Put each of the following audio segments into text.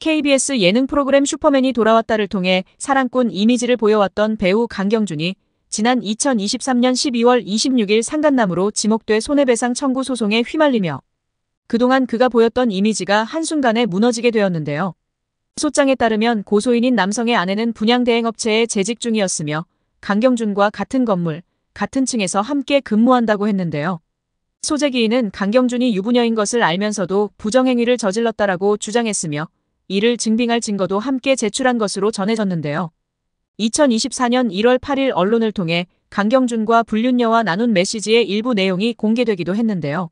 KBS 예능 프로그램 슈퍼맨이 돌아왔다를 통해 사랑꾼 이미지를 보여왔던 배우 강경준이 지난 2023년 12월 26일 상간남으로 지목돼 손해배상 청구 소송에 휘말리며 그동안 그가 보였던 이미지가 한순간에 무너지게 되었는데요. 소장에 따르면 고소인인 남성의 아내는 분양대행업체에 재직 중이었으며 강경준과 같은 건물, 같은 층에서 함께 근무한다고 했는데요. 소재기인은 강경준이 유부녀인 것을 알면서도 부정행위를 저질렀다라고 주장했으며 이를 증빙할 증거도 함께 제출한 것으로 전해졌는데요. 2024년 1월 8일 언론을 통해 강경준과 불륜녀와 나눈 메시지의 일부 내용이 공개되기도 했는데요.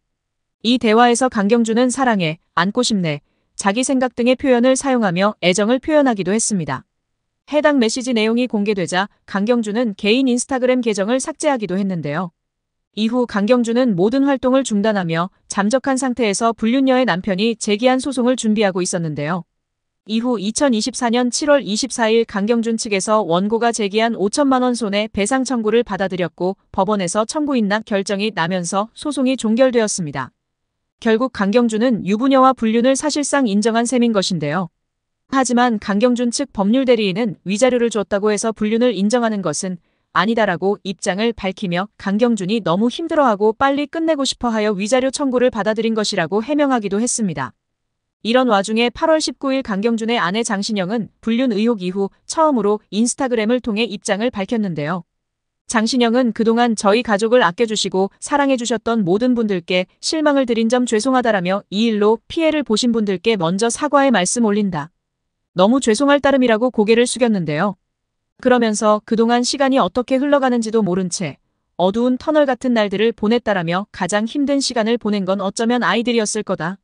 이 대화에서 강경준은 사랑해, 안고 싶네, 자기 생각 등의 표현을 사용하며 애정을 표현하기도 했습니다. 해당 메시지 내용이 공개되자 강경준은 개인 인스타그램 계정을 삭제하기도 했는데요. 이후 강경준은 모든 활동을 중단하며 잠적한 상태에서 불륜녀의 남편이 제기한 소송을 준비하고 있었는데요. 이후 2024년 7월 24일 강경준 측에서 원고가 제기한 5천만원 손해 배상 청구를 받아들였고 법원에서 청구인낙 결정이 나면서 소송이 종결되었습니다. 결국 강경준은 유부녀와 불륜을 사실상 인정한 셈인 것인데요. 하지만 강경준 측 법률 대리인은 위자료를 줬다고 해서 불륜을 인정하는 것은 아니다라고 입장을 밝히며 강경준이 너무 힘들어하고 빨리 끝내고 싶어하여 위자료 청구를 받아들인 것이라고 해명하기도 했습니다. 이런 와중에 8월 19일 강경준의 아내 장신영은 불륜 의혹 이후 처음으로 인스타그램을 통해 입장을 밝혔는데요. 장신영은 그동안 저희 가족을 아껴주시고 사랑해주셨던 모든 분들께 실망을 드린 점 죄송하다라며 이 일로 피해를 보신 분들께 먼저 사과의 말씀 올린다. 너무 죄송할 따름이라고 고개를 숙였는데요. 그러면서 그동안 시간이 어떻게 흘러가는지도 모른 채 어두운 터널 같은 날들을 보냈다라며 가장 힘든 시간을 보낸 건 어쩌면 아이들이었을 거다.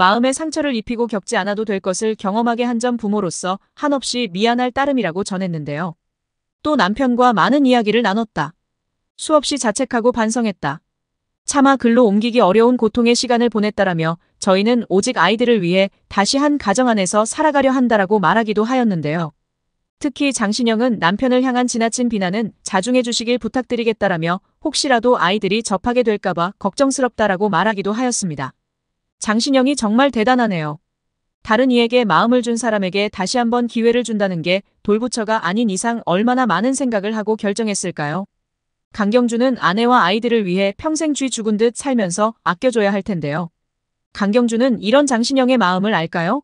마음의 상처를 입히고 겪지 않아도 될 것을 경험하게 한 점 부모로서 한없이 미안할 따름이라고 전했는데요. 또 남편과 많은 이야기를 나눴다. 수없이 자책하고 반성했다. 차마 글로 옮기기 어려운 고통의 시간을 보냈다라며 저희는 오직 아이들을 위해 다시 한 가정 안에서 살아가려 한다라고 말하기도 하였는데요. 특히 장신영은 남편을 향한 지나친 비난은 자중해 주시길 부탁드리겠다라며 혹시라도 아이들이 접하게 될까봐 걱정스럽다라고 말하기도 하였습니다. 장신영이 정말 대단하네요. 다른 이에게 마음을 준 사람에게 다시 한번 기회를 준다는 게 돌부처가 아닌 이상 얼마나 많은 생각을 하고 결정했을까요? 강경주는 아내와 아이들을 위해 평생 쥐 죽은 듯 살면서 아껴줘야 할 텐데요. 강경주는 이런 장신영의 마음을 알까요?